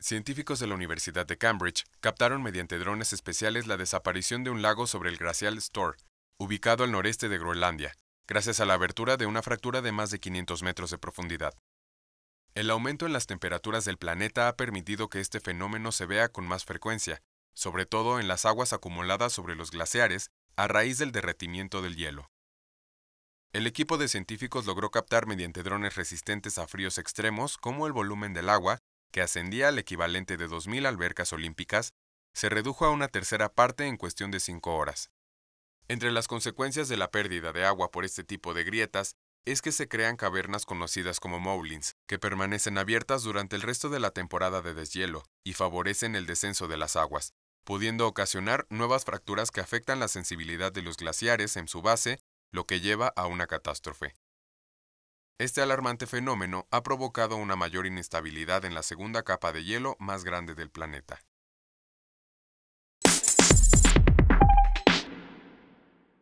Científicos de la Universidad de Cambridge captaron mediante drones especiales la desaparición de un lago sobre el glacial Store, ubicado al noreste de Groenlandia, gracias a la abertura de una fractura de más de 500 metros de profundidad. El aumento en las temperaturas del planeta ha permitido que este fenómeno se vea con más frecuencia, sobre todo en las aguas acumuladas sobre los glaciares a raíz del derretimiento del hielo. El equipo de científicos logró captar mediante drones resistentes a fríos extremos como el volumen del agua que ascendía al equivalente de 2.000 albercas olímpicas, se redujo a una tercera parte en cuestión de cinco horas. Entre las consecuencias de la pérdida de agua por este tipo de grietas es que se crean cavernas conocidas como moulins, que permanecen abiertas durante el resto de la temporada de deshielo y favorecen el descenso de las aguas, pudiendo ocasionar nuevas fracturas que afectan la sensibilidad de los glaciares en su base, lo que lleva a una catástrofe. Este alarmante fenómeno ha provocado una mayor inestabilidad en la segunda capa de hielo más grande del planeta.